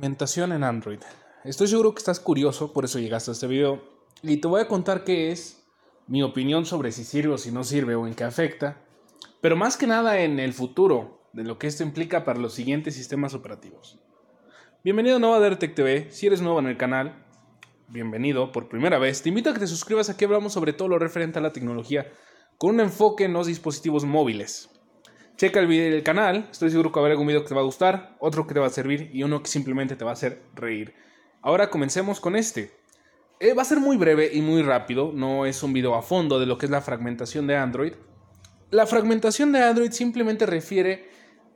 Implementación en Android. Estoy seguro que estás curioso, por eso llegaste a este video. Y te voy a contar qué es, mi opinión sobre si sirve o si no sirve o en qué afecta. Pero más que nada en el futuro, de lo que esto implica para los siguientes sistemas operativos. Bienvenido a Nova TV. Si eres nuevo en el canal, bienvenido por primera vez. Te invito a que te suscribas. Aquí hablamos sobre todo lo referente a la tecnología con un enfoque en los dispositivos móviles. Checa el, video, del canal, estoy seguro que habrá algún video que te va a gustar, otro que te va a servir y uno que simplemente te va a hacer reír. Ahora comencemos con este. Eh, va a ser muy breve y muy rápido, no es un video a fondo de lo que es la fragmentación de Android. La fragmentación de Android simplemente refiere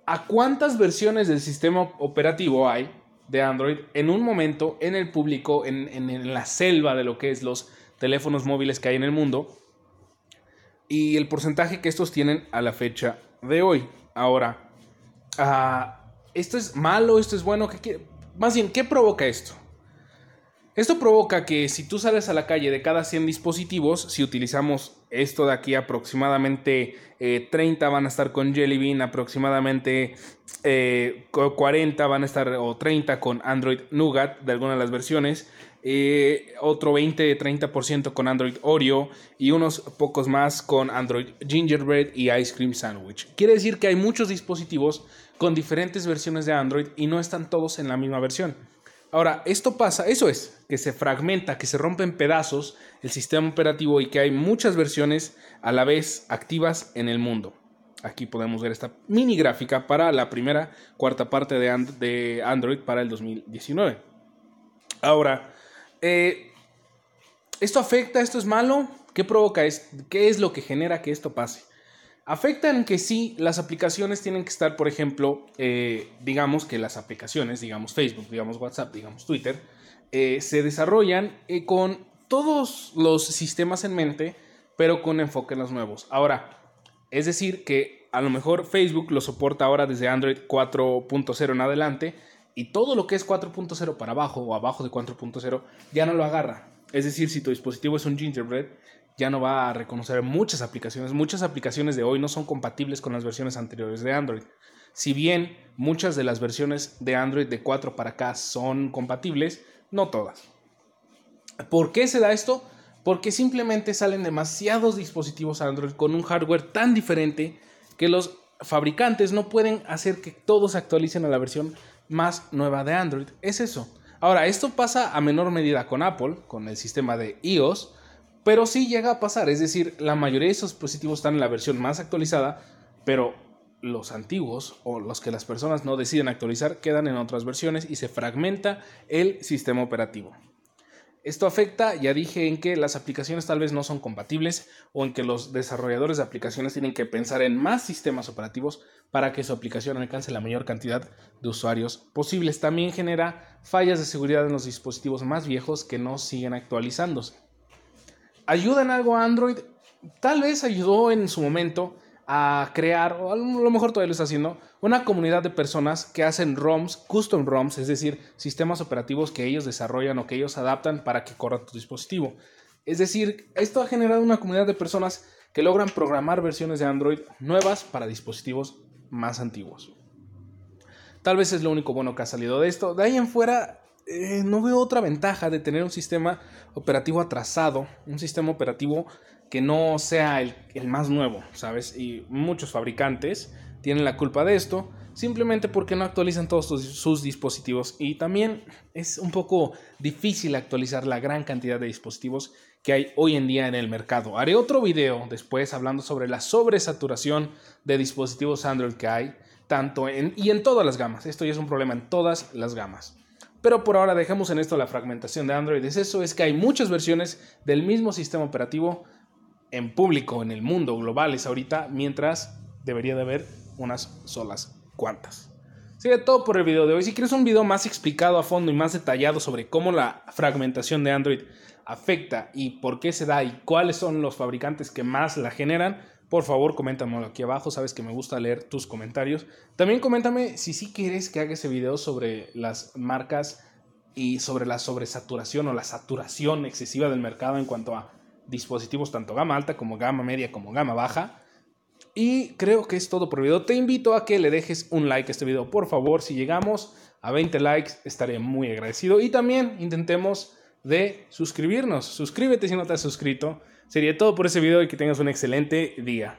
a cuántas versiones del sistema operativo hay de Android en un momento en el público, en, en la selva de lo que es los teléfonos móviles que hay en el mundo y el porcentaje que estos tienen a la fecha de hoy. Ahora, ah, ¿esto es malo? ¿Esto es bueno? ¿Qué, Más bien, ¿qué provoca esto? Esto provoca que si tú sales a la calle de cada 100 dispositivos, si utilizamos esto de aquí aproximadamente 30 eh, van a estar con Jelly Bean, aproximadamente 40 eh, van a estar o 30 con Android Nougat de alguna de las versiones, eh, otro 20-30% con Android Oreo y unos pocos más con Android Gingerbread y Ice Cream Sandwich. Quiere decir que hay muchos dispositivos con diferentes versiones de Android y no están todos en la misma versión. Ahora, esto pasa, eso es, que se fragmenta, que se rompe en pedazos el sistema operativo y que hay muchas versiones a la vez activas en el mundo. Aquí podemos ver esta mini gráfica para la primera cuarta parte de, de Android para el 2019. Ahora, eh, ¿esto afecta? ¿Esto es malo? ¿Qué provoca? ¿Qué es lo que genera que esto pase? Afectan que sí, las aplicaciones tienen que estar, por ejemplo, eh, digamos que las aplicaciones, digamos Facebook, digamos WhatsApp, digamos Twitter, eh, se desarrollan eh, con todos los sistemas en mente, pero con enfoque en los nuevos. Ahora, es decir, que a lo mejor Facebook lo soporta ahora desde Android 4.0 en adelante, y todo lo que es 4.0 para abajo o abajo de 4.0 ya no lo agarra. Es decir, si tu dispositivo es un gingerbread, ya no va a reconocer muchas aplicaciones. Muchas aplicaciones de hoy no son compatibles con las versiones anteriores de Android. Si bien muchas de las versiones de Android de 4 para acá son compatibles, no todas. ¿Por qué se da esto? Porque simplemente salen demasiados dispositivos Android con un hardware tan diferente que los fabricantes no pueden hacer que todos actualicen a la versión más nueva de Android. Es eso. Ahora, esto pasa a menor medida con Apple, con el sistema de iOS, pero sí llega a pasar, es decir, la mayoría de esos dispositivos están en la versión más actualizada, pero los antiguos o los que las personas no deciden actualizar quedan en otras versiones y se fragmenta el sistema operativo. Esto afecta, ya dije, en que las aplicaciones tal vez no son compatibles o en que los desarrolladores de aplicaciones tienen que pensar en más sistemas operativos para que su aplicación alcance la mayor cantidad de usuarios posibles. También genera fallas de seguridad en los dispositivos más viejos que no siguen actualizándose. ¿Ayuda en algo Android? Tal vez ayudó en su momento a crear, o a lo mejor todavía lo está haciendo, una comunidad de personas que hacen ROMs, custom ROMs, es decir, sistemas operativos que ellos desarrollan o que ellos adaptan para que corra tu dispositivo. Es decir, esto ha generado una comunidad de personas que logran programar versiones de Android nuevas para dispositivos más antiguos. Tal vez es lo único bueno que ha salido de esto. De ahí en fuera, eh, no veo otra ventaja de tener un sistema operativo atrasado, un sistema operativo que no sea el, más nuevo, ¿sabes? Y muchos fabricantes tienen la culpa de esto, simplemente porque no actualizan todos sus, sus dispositivos y también es un poco difícil actualizar la gran cantidad de dispositivos que hay hoy en día en el mercado. Haré otro video después hablando sobre la sobresaturación de dispositivos Android que hay, tanto en, y en todas las gamas. Esto ya es un problema en todas las gamas. Pero por ahora dejamos en esto la fragmentación de Android. Es eso, es que hay muchas versiones del mismo sistema operativo en público, en el mundo, globales ahorita, mientras debería de haber unas solas cuantas. Sigue todo por el video de hoy. Si quieres un video más explicado a fondo y más detallado sobre cómo la fragmentación de Android afecta y por qué se da y cuáles son los fabricantes que más la generan, por favor, coméntamelo aquí abajo, sabes que me gusta leer tus comentarios. También coméntame si sí quieres que haga ese video sobre las marcas y sobre la sobresaturación o la saturación excesiva del mercado en cuanto a dispositivos tanto gama alta como gama media como gama baja. Y creo que es todo por el video. Te invito a que le dejes un like a este video, por favor. Si llegamos a 20 likes, estaré muy agradecido. Y también intentemos de suscribirnos. Suscríbete si no te has suscrito. Sería todo por ese video y que tengas un excelente día.